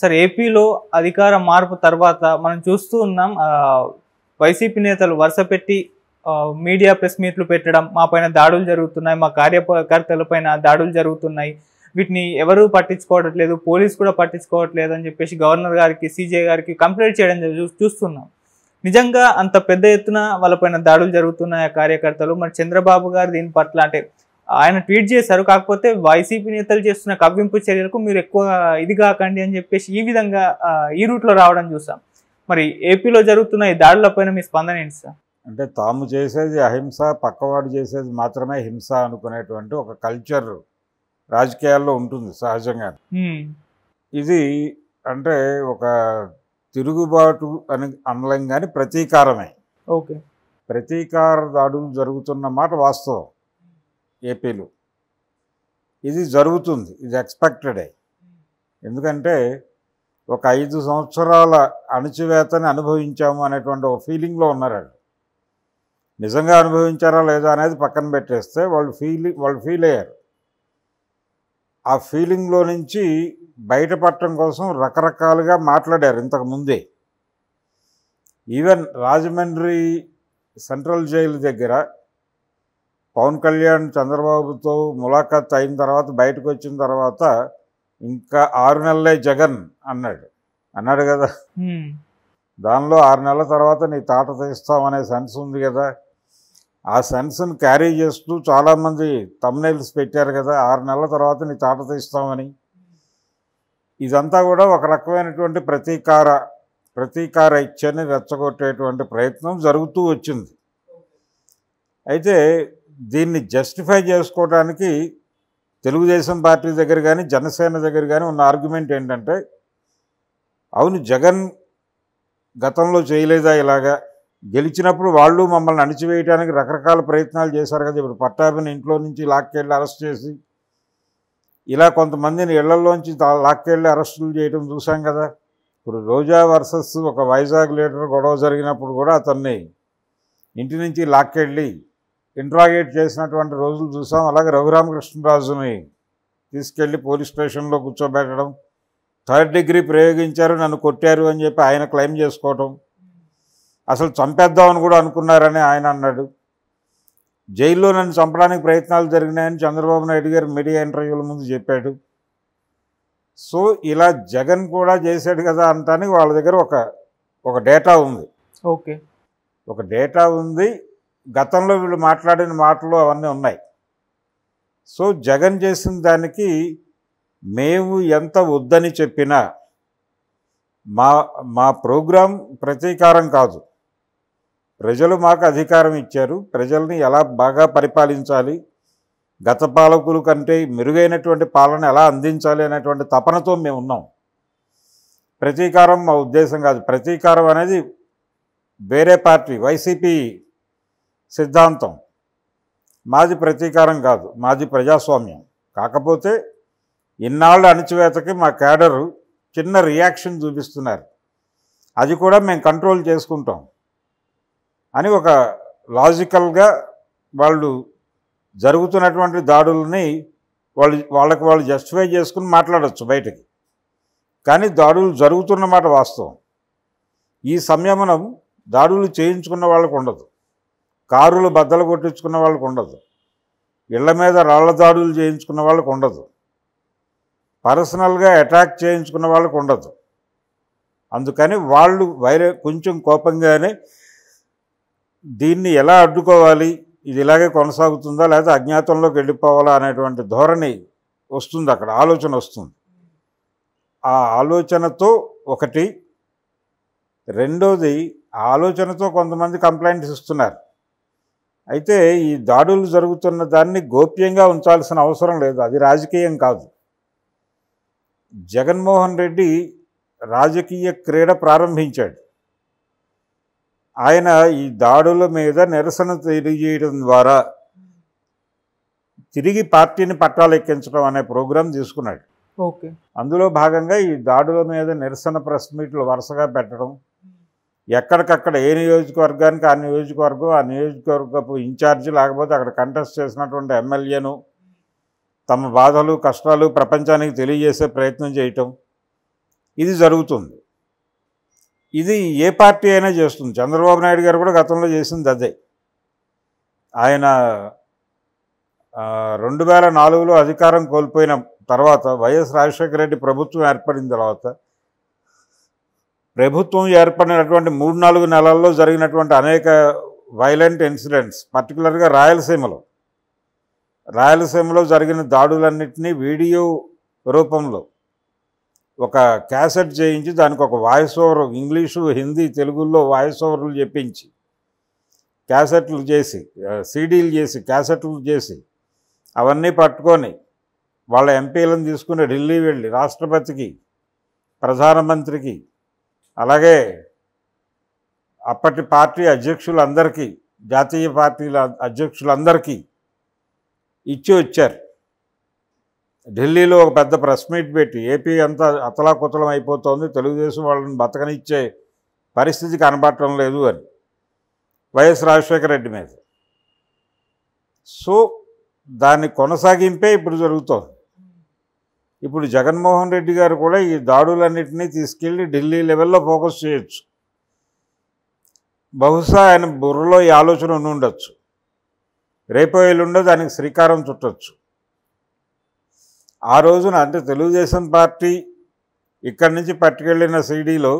sir ఏపీలో అధికార మార్పు తర్వాత మనం చూస్తూ ఉన్నాం వైసీపీ నేతలు వరుస పెట్టి మీడియా ప్రెస్ మీట్లు పెట్టడం మా పైన దాడులు జరుగుతున్నాయి మా పైన దాడులు జరుగుతున్నాయి వీటిని ఎవరు పట్టించుకోవట్లేదు పోలీస్ కూడా పట్టించుకోవట్లేదు అని చెప్పేసి గవర్నర్ గారికి సీజే గారికి కంప్లైంట్ చేయడం చూస్తున్నాం నిజంగా అంత పెద్ద ఎత్తున వాళ్ళపైన దాడులు జరుగుతున్నాయి కార్యకర్తలు మరి చంద్రబాబు గారు దీని పట్ల అంటే ఆయన ట్వీట్ చేశారు కాకపోతే వైసీపీ నేతలు చేస్తున్న కవ్వింపు చర్యలకు మీరు ఎక్కువ ఇది కాకండి అని చెప్పేసి ఈ విధంగా ఈ రూట్లో రావడం చూసాం మరి ఏపీలో జరుగుతున్న ఈ దాడులపైన మీ స్పందన ఏంటి సార్ అంటే తాము చేసేది అహింస పక్కవాడు చేసేది మాత్రమే హింస అనుకునేటువంటి ఒక కల్చర్ రాజకీయాల్లో ఉంటుంది సహజంగా ఇది అంటే ఒక తిరుగుబాటు అని అనలేం కానీ ప్రతీకారమే ఓకే ప్రతీకార దాడులు జరుగుతున్న మాట వాస్తవం ఏపీలో ఇది జరుగుతుంది ఇది ఎక్స్పెక్టెడే ఎందుకంటే ఒక ఐదు సంవత్సరాల అణచివేతని అనుభవించాము అనేటువంటి ఒక ఫీలింగ్లో ఉన్నారు నిజంగా అనుభవించారా లేదా అనేది పక్కన పెట్టేస్తే వాళ్ళు ఫీల్ వాళ్ళు ఫీల్ అయ్యారు ఆ ఫీలింగ్లో నుంచి బయటపడటం కోసం రకరకాలుగా మాట్లాడారు ఇంతకుముందే ఈవెన్ రాజమండ్రి సెంట్రల్ జైలు దగ్గర పవన్ కళ్యాణ్ చంద్రబాబుతో ములాఖాత్ అయిన తర్వాత బయటకు వచ్చిన తర్వాత ఇంకా ఆరు నెలలే జగన్ అన్నాడు అన్నాడు కదా దానిలో ఆరు నెలల తర్వాత నీ తాట తీస్తామనే సెన్స్ ఉంది కదా ఆ సెన్స్ని క్యారీ చేస్తూ చాలామంది తమ్నైల్స్ పెట్టారు కదా ఆరు నెలల తర్వాత నీ తాట తీస్తామని ఇదంతా కూడా ఒక రకమైనటువంటి ప్రతీకార ప్రతీకార ఇచ్చని రెచ్చగొట్టేటువంటి ప్రయత్నం జరుగుతూ వచ్చింది అయితే దీన్ని జస్టిఫై చేసుకోవడానికి తెలుగుదేశం పార్టీ దగ్గర కానీ జనసేన దగ్గర కానీ ఉన్న ఆర్గ్యుమెంట్ ఏంటంటే అవును జగన్ గతంలో చేయలేదా ఇలాగా గెలిచినప్పుడు వాళ్ళు మమ్మల్ని అణిచివేయడానికి రకరకాల ప్రయత్నాలు చేశారు కదా ఇప్పుడు పట్టాభిని ఇంట్లో నుంచి లాక్కెళ్ళి అరెస్ట్ చేసి ఇలా కొంతమందిని ఇళ్లలోంచి లాక్కెళ్ళి అరెస్టులు చేయడం చూసాం కదా ఇప్పుడు రోజా వర్సెస్ ఒక వైజాగ్ లీడర్ గొడవ జరిగినప్పుడు కూడా అతన్ని ఇంటి నుంచి లాక్కెళ్ళి ఇంట్రాగేట్ చేసినటువంటి రోజులు చూసాం అలాగే రఘురామకృష్ణరాజుని తీసుకెళ్ళి పోలీస్ స్టేషన్లో కూర్చోబెట్టడం థర్డ్ డిగ్రీ ప్రయోగించారు నన్ను కొట్టారు అని చెప్పి ఆయన క్లెయిమ్ చేసుకోవటం అసలు చంపేద్దామని కూడా అనుకున్నారని ఆయన అన్నాడు జైల్లో నన్ను చంపడానికి ప్రయత్నాలు జరిగినాయని చంద్రబాబు నాయుడు గారు మీడియా ఇంటర్వ్యూల ముందు చెప్పాడు సో ఇలా జగన్ కూడా చేశాడు కదా అంటానికి వాళ్ళ దగ్గర ఒక ఒక డేటా ఉంది ఓకే ఒక డేటా ఉంది గతంలో వీళ్ళు మాట్లాడిన మాటలు అవన్నీ ఉన్నాయి సో జగన్ చేసిన దానికి మేము ఎంత వద్దని చెప్పినా మా మా ప్రోగ్రాం ప్రతీకారం కాదు ప్రజలు మాకు అధికారం ఇచ్చారు ప్రజల్ని ఎలా బాగా పరిపాలించాలి గత పాలకులు కంటే మెరుగైనటువంటి పాలన ఎలా అందించాలి అనేటువంటి తపనతో మేము ఉన్నాం ప్రతీకారం మా ఉద్దేశం కాదు ప్రతీకారం అనేది వేరే పార్టీ వైసీపీ సిద్ధాంతం మాది ప్రతీకారం కాదు మాది ప్రజాస్వామ్యం కాకపోతే ఇన్నాళ్ళ అణచివేతకి మా క్యాడరు చిన్న రియాక్షన్ చూపిస్తున్నారు అది కూడా మేము కంట్రోల్ చేసుకుంటాం అని ఒక లాజికల్గా వాళ్ళు జరుగుతున్నటువంటి దాడుల్ని వాళ్ళు వాళ్ళకి వాళ్ళు జస్టిఫై చేసుకుని మాట్లాడచ్చు బయటకి కానీ దాడులు జరుగుతున్నమాట వాస్తవం ఈ సంయమనం దాడులు చేయించుకున్న వాళ్ళకు ఉండదు కారులు బద్దలు కొట్టించుకున్న వాళ్ళకు ఉండదు ఇళ్ల మీద రాళ్లదాడులు చేయించుకున్న వాళ్ళకు ఉండదు పర్సనల్గా అటాక్ చేయించుకున్న వాళ్ళకు ఉండదు అందుకని వాళ్ళు వైరే కొంచెం కోపంగానే దీన్ని ఎలా అడ్డుకోవాలి ఇది ఇలాగే కొనసాగుతుందా లేదా అజ్ఞాతంలోకి వెళ్ళిపోవాలా అనేటువంటి ధోరణి వస్తుంది అక్కడ ఆలోచన వస్తుంది ఆ ఆలోచనతో ఒకటి రెండోది ఆలోచనతో కొంతమంది కంప్లైంట్స్ ఇస్తున్నారు అయితే ఈ దాడులు జరుగుతున్న దాన్ని గోప్యంగా ఉంచాల్సిన అవసరం లేదు అది రాజకీయం కాదు జగన్మోహన్ రెడ్డి రాజకీయ క్రీడ ప్రారంభించాడు ఆయన ఈ దాడుల మీద నిరసన తెలియజేయడం ద్వారా తిరిగి పార్టీని పట్టాలెక్కించడం అనే ప్రోగ్రాం తీసుకున్నాడు ఓకే అందులో భాగంగా ఈ దాడుల మీద నిరసన ప్రెస్ మీట్లు వరుసగా పెట్టడం ఎక్కడికక్కడ ఏ నియోజకవర్గానికి ఆ నియోజకవర్గం ఆ నియోజకవర్గపు ఇన్ఛార్జి లేకపోతే అక్కడ కంటెస్ట్ చేసినటువంటి ఎమ్మెల్యేను తమ బాధలు కష్టాలు ప్రపంచానికి తెలియజేసే ప్రయత్నం చేయటం ఇది జరుగుతుంది ఇది ఏ పార్టీ అయినా చేస్తుంది చంద్రబాబు నాయుడు గారు కూడా గతంలో చేసింది అదే ఆయన రెండు వేల నాలుగులో అధికారం కోల్పోయిన తర్వాత వైఎస్ రాజశేఖర రెడ్డి ప్రభుత్వం ఏర్పడిన తర్వాత ప్రభుత్వం ఏర్పడినటువంటి మూడు నాలుగు నెలల్లో జరిగినటువంటి అనేక వైలెంట్ ఇన్సిడెంట్స్ పర్టికులర్గా రాయలసీమలో రాయలసీమలో జరిగిన దాడులన్నింటినీ వీడియో రూపంలో ఒక క్యాసెట్ చేయించి దానికి ఒక వాయిస్ ఓవర్ ఇంగ్లీషు హిందీ తెలుగుల్లో వాయిస్ ఓవర్లు చెప్పించి క్యాసెట్లు చేసి సీడీలు చేసి క్యాసెట్లు చేసి అవన్నీ పట్టుకొని వాళ్ళ ఎంపీలను తీసుకుని ఢిల్లీ వెళ్ళి రాష్ట్రపతికి ప్రధానమంత్రికి అలాగే అప్పటి పార్టీ అధ్యక్షులందరికీ జాతీయ పార్టీల అధ్యక్షులందరికీ ఇచ్చి వచ్చారు ఢిల్లీలో ఒక పెద్ద ప్రెస్ మీట్ పెట్టి ఏపీ అంతా అతలాకుతలం అయిపోతుంది తెలుగుదేశం వాళ్ళని బతకనిచ్చే పరిస్థితి కనబడటం లేదు అని వైఎస్ రాజశేఖర రెడ్డి మీద సో దాన్ని కొనసాగింపే ఇప్పుడు జరుగుతోంది ఇప్పుడు జగన్మోహన్ రెడ్డి గారు కూడా ఈ దాడులన్నింటినీ తీసుకెళ్ళి ఢిల్లీ లెవెల్లో ఫోకస్ చేయొచ్చు బహుశా ఆయన బుర్రలో ఈ ఆలోచన ఉండొచ్చు రేపో ఎల్లుండో దానికి శ్రీకారం చుట్టచ్చు ఆ రోజున అంటే తెలుగుదేశం పార్టీ ఇక్కడి నుంచి పట్టుకెళ్ళిన సీడీలో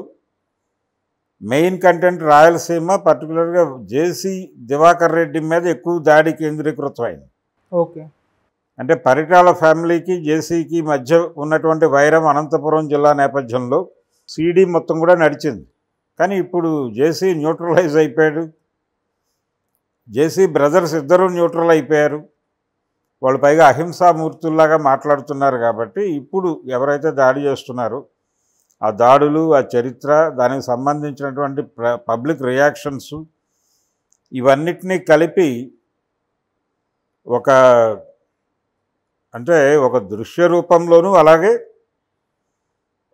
మెయిన్ కంటెంట్ రాయలసీమ పర్టికులర్గా జేసీ దివాకర్ రెడ్డి మీద ఎక్కువ దాడి కేంద్రీకృతమైంది ఓకే అంటే పరిటాల ఫ్యామిలీకి జేసీకి మధ్య ఉన్నటువంటి వైరం అనంతపురం జిల్లా నేపథ్యంలో సీడీ మొత్తం కూడా నడిచింది కానీ ఇప్పుడు జేసీ న్యూట్రలైజ్ అయిపోయాడు జేసీ బ్రదర్స్ ఇద్దరూ న్యూట్రల్ అయిపోయారు వాళ్ళు పైగా అహింసామూర్తుల్లాగా మాట్లాడుతున్నారు కాబట్టి ఇప్పుడు ఎవరైతే దాడి చేస్తున్నారో ఆ దాడులు ఆ చరిత్ర దానికి సంబంధించినటువంటి పబ్లిక్ రియాక్షన్స్ ఇవన్నిటినీ కలిపి ఒక అంటే ఒక దృశ్య రూపంలోనూ అలాగే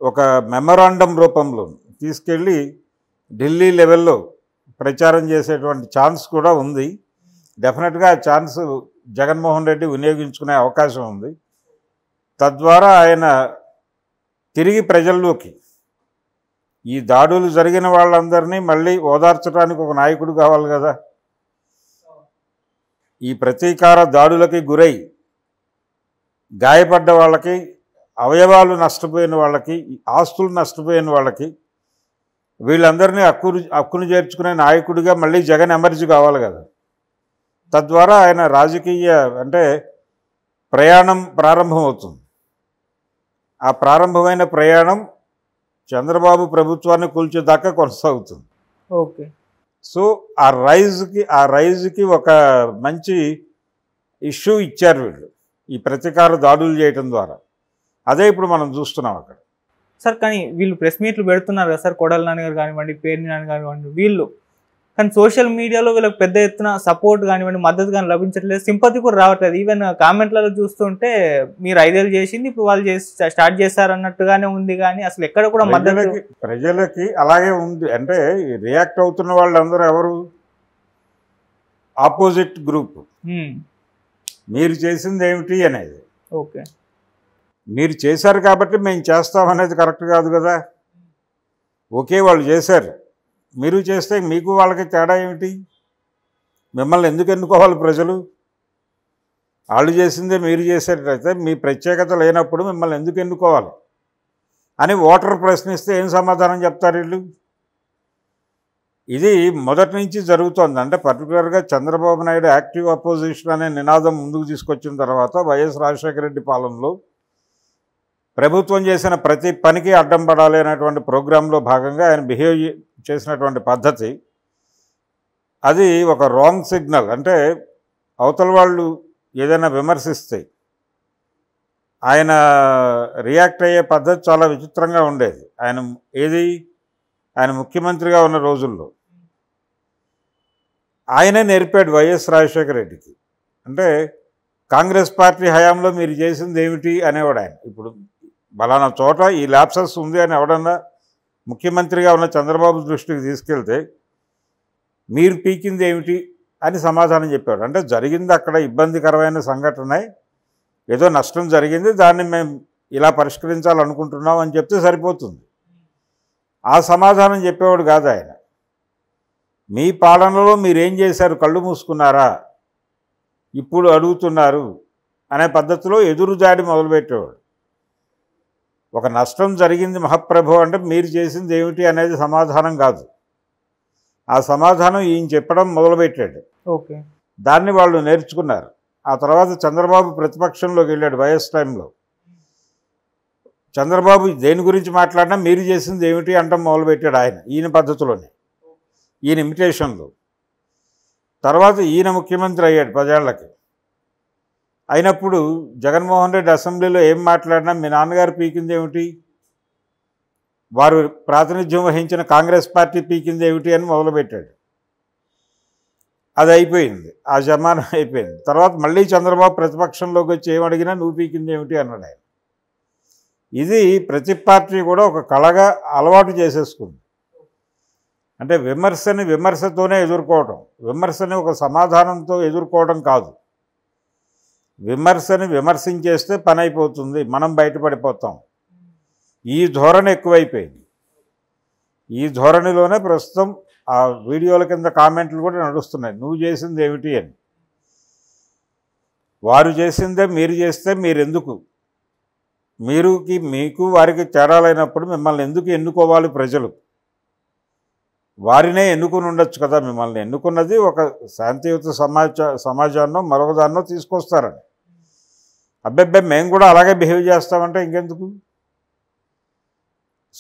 ఒక మెమరాండం రూపంలోను తీసుకెళ్ళి ఢిల్లీ లెవెల్లో ప్రచారం చేసేటువంటి ఛాన్స్ కూడా ఉంది డెఫినెట్గా ఆ ఛాన్స్ జగన్మోహన్ రెడ్డి వినియోగించుకునే అవకాశం ఉంది తద్వారా ఆయన తిరిగి ప్రజల్లోకి ఈ దాడులు జరిగిన వాళ్ళందరినీ మళ్ళీ ఓదార్చడానికి ఒక నాయకుడు కావాలి కదా ఈ ప్రతీకార దాడులకి గురై గాయపడ్డ వాళ్ళకి అవయవాలు నష్టపోయిన వాళ్ళకి ఆస్తులు నష్టపోయిన వాళ్ళకి వీళ్ళందరినీ హక్కు హక్కును చేర్చుకునే నాయకుడిగా మళ్ళీ జగన్ ఎమర్జీ కావాలి కదా తద్వారా ఆయన రాజకీయ అంటే ప్రయాణం ప్రారంభమవుతుంది ఆ ప్రారంభమైన ప్రయాణం చంద్రబాబు ప్రభుత్వాన్ని కూల్చేదాకా కొనసాగుతుంది ఓకే సో ఆ రైజ్కి ఆ రైజ్కి ఒక మంచి ఇష్యూ ఇచ్చారు వీళ్ళు ఈ ప్రతీకార దాడులు చేయటం ద్వారా అదే ఇప్పుడు మనం చూస్తున్నాం అక్కడ సార్ కానీ వీళ్ళు ప్రెస్ మీట్లు పెడుతున్నారు కదా సార్ కొడాల గారు కానివ్వండి పేరు నాన్న కానివ్వండి వీళ్ళు కానీ సోషల్ మీడియాలో వీళ్ళకి పెద్ద ఎత్తున సపోర్ట్ కానివ్వండి మద్దతు కానీ లభించట్లేదు సింపతి కూడా రావట్లేదు ఈవెన్ కామెంట్లలో చూస్తుంటే మీరు ఐదేళ్ళు చేసింది ఇప్పుడు వాళ్ళు చేసి స్టార్ట్ చేశారన్నట్టుగానే అన్నట్టుగానే ఉంది కానీ అసలు ఎక్కడ కూడా మద్దతు ప్రజలకి అలాగే ఉంది అంటే రియాక్ట్ అవుతున్న వాళ్ళందరూ ఎవరు ఆపోజిట్ గ్రూప్ మీరు చేసింది ఏమిటి అనేది ఓకే మీరు చేశారు కాబట్టి మేము చేస్తామనేది కరెక్ట్ కాదు కదా ఓకే వాళ్ళు చేశారు మీరు చేస్తే మీకు వాళ్ళకి తేడా ఏమిటి మిమ్మల్ని ఎందుకు ఎన్నుకోవాలి ప్రజలు వాళ్ళు చేసిందే మీరు చేసేటైతే మీ ప్రత్యేకత లేనప్పుడు మిమ్మల్ని ఎందుకు ఎన్నుకోవాలి అని ఓటర్ ప్రశ్నిస్తే ఏం సమాధానం చెప్తారు వీళ్ళు ఇది మొదటి నుంచి జరుగుతోంది అంటే పర్టికులర్గా చంద్రబాబు నాయుడు యాక్టివ్ అపోజిషన్ అనే నినాదం ముందుకు తీసుకొచ్చిన తర్వాత వైఎస్ రాజశేఖర రెడ్డి పాలనలో ప్రభుత్వం చేసిన ప్రతి పనికి అడ్డం పడాలి అనేటువంటి ప్రోగ్రాంలో భాగంగా ఆయన బిహేవ్ చేసినటువంటి పద్ధతి అది ఒక రాంగ్ సిగ్నల్ అంటే అవతల వాళ్ళు ఏదైనా విమర్శిస్తే ఆయన రియాక్ట్ అయ్యే పద్ధతి చాలా విచిత్రంగా ఉండేది ఆయన ఏది ఆయన ముఖ్యమంత్రిగా ఉన్న రోజుల్లో ఆయనే నేర్పాడు వైఎస్ రాజశేఖర రెడ్డికి అంటే కాంగ్రెస్ పార్టీ హయాంలో మీరు చేసింది ఏమిటి అనేవాడు ఆయన ఇప్పుడు బలానా చోట ఈ ల్యాప్సెస్ ఉంది అని ఎవడన్నా ముఖ్యమంత్రిగా ఉన్న చంద్రబాబు దృష్టికి తీసుకెళ్తే మీరు పీకింది ఏమిటి అని సమాధానం చెప్పాడు అంటే జరిగింది అక్కడ ఇబ్బందికరమైన సంఘటన ఏదో నష్టం జరిగింది దాన్ని మేము ఇలా పరిష్కరించాలనుకుంటున్నాం అని చెప్తే సరిపోతుంది ఆ సమాధానం చెప్పేవాడు కాదు ఆయన మీ పాలనలో మీరేం చేశారు కళ్ళు మూసుకున్నారా ఇప్పుడు అడుగుతున్నారు అనే పద్ధతిలో ఎదురుదాడి మొదలుపెట్టేవాడు ఒక నష్టం జరిగింది మహాప్రభు అంటే మీరు చేసింది ఏమిటి అనేది సమాధానం కాదు ఆ సమాధానం ఈయన చెప్పడం మొదలుపెట్టాడు ఓకే దాన్ని వాళ్ళు నేర్చుకున్నారు ఆ తర్వాత చంద్రబాబు ప్రతిపక్షంలోకి వెళ్ళాడు వైఎస్ టైంలో చంద్రబాబు దేని గురించి మాట్లాడినా మీరు చేసింది ఏమిటి అంటాం మొదలుపెట్టాడు ఆయన ఈయన పద్ధతిలోనే ఈయన ఇమిటేషన్లు తర్వాత ఈయన ముఖ్యమంత్రి అయ్యాడు పదేళ్లకి అయినప్పుడు జగన్మోహన్ రెడ్డి అసెంబ్లీలో ఏం మాట్లాడినా మీ నాన్నగారు పీకింది ఏమిటి వారు ప్రాతినిధ్యం వహించిన కాంగ్రెస్ పార్టీ పీకింది ఏమిటి అని మొదలుపెట్టాడు అది అయిపోయింది ఆ జమానం అయిపోయింది తర్వాత మళ్ళీ చంద్రబాబు ప్రతిపక్షంలోకి వచ్చి ఏమడిగినా నువ్వు పీకింది ఏమిటి అన్నాడు ఇది ప్రతి పార్టీ కూడా ఒక కళగా అలవాటు చేసేసుకుంది అంటే విమర్శని విమర్శతోనే ఎదుర్కోవడం విమర్శని ఒక సమాధానంతో ఎదుర్కోవడం కాదు విమర్శని విమర్శించేస్తే పని అయిపోతుంది మనం బయటపడిపోతాం ఈ ధోరణి ఎక్కువైపోయింది ఈ ధోరణిలోనే ప్రస్తుతం ఆ వీడియోల కింద కామెంట్లు కూడా నడుస్తున్నాయి నువ్వు చేసింది ఏమిటి అని వారు చేసిందే మీరు చేస్తే మీరెందుకు మీరుకి మీకు వారికి తేడాలైనప్పుడు మిమ్మల్ని ఎందుకు ఎన్నుకోవాలి ప్రజలు వారినే ఎన్నుకుని ఉండొచ్చు కదా మిమ్మల్ని ఎన్నుకున్నది ఒక శాంతియుత సమాజ సమాజాన్నో మరొకదాన్నో తీసుకొస్తారని అబ్బాయి మేము కూడా అలాగే బిహేవ్ చేస్తామంటే ఇంకెందుకు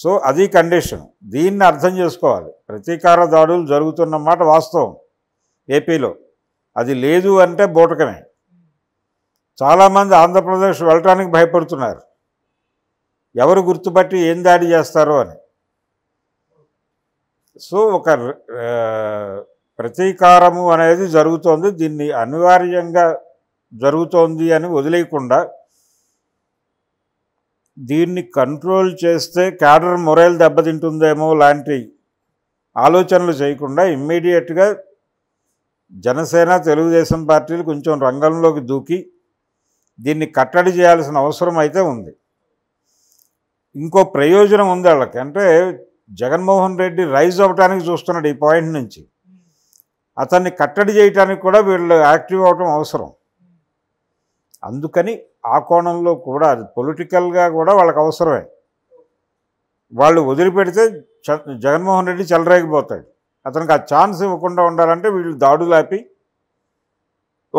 సో అది కండిషన్ దీన్ని అర్థం చేసుకోవాలి ప్రతీకార దాడులు జరుగుతున్నమాట వాస్తవం ఏపీలో అది లేదు అంటే బోటకమే చాలామంది ఆంధ్రప్రదేశ్ వెళ్ళటానికి భయపడుతున్నారు ఎవరు గుర్తుపట్టి ఏం దాడి చేస్తారో అని సో ఒక ప్రతీకారము అనేది జరుగుతోంది దీన్ని అనివార్యంగా జరుగుతోంది అని వదిలేయకుండా దీన్ని కంట్రోల్ చేస్తే క్యాడర్ మొరైల్ దెబ్బతింటుందేమో లాంటి ఆలోచనలు చేయకుండా ఇమ్మీడియట్గా జనసేన తెలుగుదేశం పార్టీలు కొంచెం రంగంలోకి దూకి దీన్ని కట్టడి చేయాల్సిన అవసరం అయితే ఉంది ఇంకో ప్రయోజనం ఉంది వాళ్ళకి అంటే జగన్మోహన్ రెడ్డి రైజ్ అవ్వటానికి చూస్తున్నాడు ఈ పాయింట్ నుంచి అతన్ని కట్టడి చేయటానికి కూడా వీళ్ళు యాక్టివ్ అవటం అవసరం అందుకని ఆ కోణంలో కూడా అది పొలిటికల్గా కూడా వాళ్ళకి అవసరమే వాళ్ళు వదిలిపెడితే జగన్మోహన్ రెడ్డి చెలరేగిపోతాడు అతనికి ఆ ఛాన్స్ ఇవ్వకుండా ఉండాలంటే వీళ్ళు దాడులాపి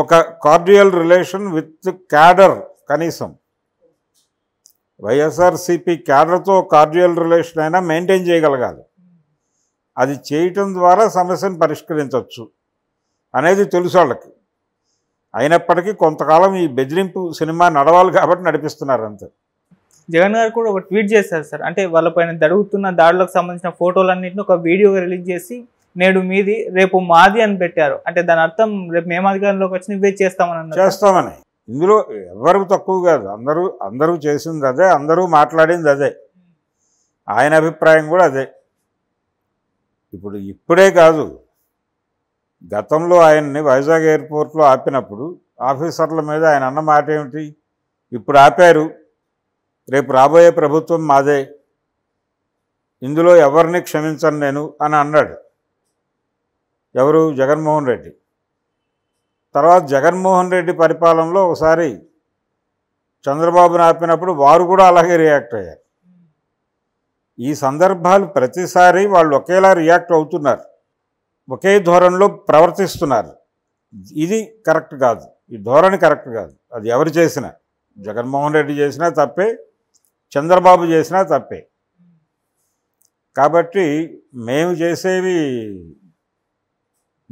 ఒక కార్డియల్ రిలేషన్ విత్ క్యాడర్ కనీసం వైఎస్ఆర్సీపీ క్యాడర్తో కార్డియల్ రిలేషన్ అయినా మెయింటైన్ చేయగలగాలి అది చేయటం ద్వారా సమస్యను పరిష్కరించవచ్చు అనేది తెలుసు వాళ్ళకి అయినప్పటికీ కొంతకాలం ఈ బెదిరింపు సినిమా నడవాలి కాబట్టి నడిపిస్తున్నారు అంతే జగన్ గారు కూడా ఒక ట్వీట్ చేశారు సార్ అంటే వాళ్ళపైన జరుగుతున్న దాడులకు సంబంధించిన ఫోటోలన్నింటినీ ఒక వీడియోగా రిలీజ్ చేసి నేడు మీది రేపు మాది అని పెట్టారు అంటే దాని అర్థం రేపు మేము అధికారంలోకి వచ్చి ఇవే చేస్తామని చేస్తామని ఇందులో ఎవరు తక్కువ కాదు అందరూ అందరూ చేసింది అదే అందరూ మాట్లాడింది అదే ఆయన అభిప్రాయం కూడా అదే ఇప్పుడు ఇప్పుడే కాదు గతంలో ఆయన్ని వైజాగ్ ఎయిర్పోర్ట్లో ఆపినప్పుడు ఆఫీసర్ల మీద ఆయన అన్న మాట ఏమిటి ఇప్పుడు ఆపారు రేపు రాబోయే ప్రభుత్వం మాదే ఇందులో ఎవరిని క్షమించను నేను అని అన్నాడు ఎవరు జగన్మోహన్ రెడ్డి తర్వాత జగన్మోహన్ రెడ్డి పరిపాలనలో ఒకసారి చంద్రబాబును ఆపినప్పుడు వారు కూడా అలాగే రియాక్ట్ అయ్యారు ఈ సందర్భాలు ప్రతిసారి వాళ్ళు ఒకేలా రియాక్ట్ అవుతున్నారు ఒకే ధోరణిలో ప్రవర్తిస్తున్నారు ఇది కరెక్ట్ కాదు ఈ ధోరణి కరెక్ట్ కాదు అది ఎవరు చేసినా జగన్మోహన్ రెడ్డి చేసినా తప్పే చంద్రబాబు చేసినా తప్పే కాబట్టి మేము చేసేవి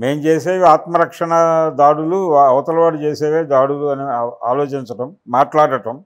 మేము చేసేవి ఆత్మరక్షణ దాడులు అవతలవాడు చేసేవే దాడులు అని ఆలోచించటం మాట్లాడటం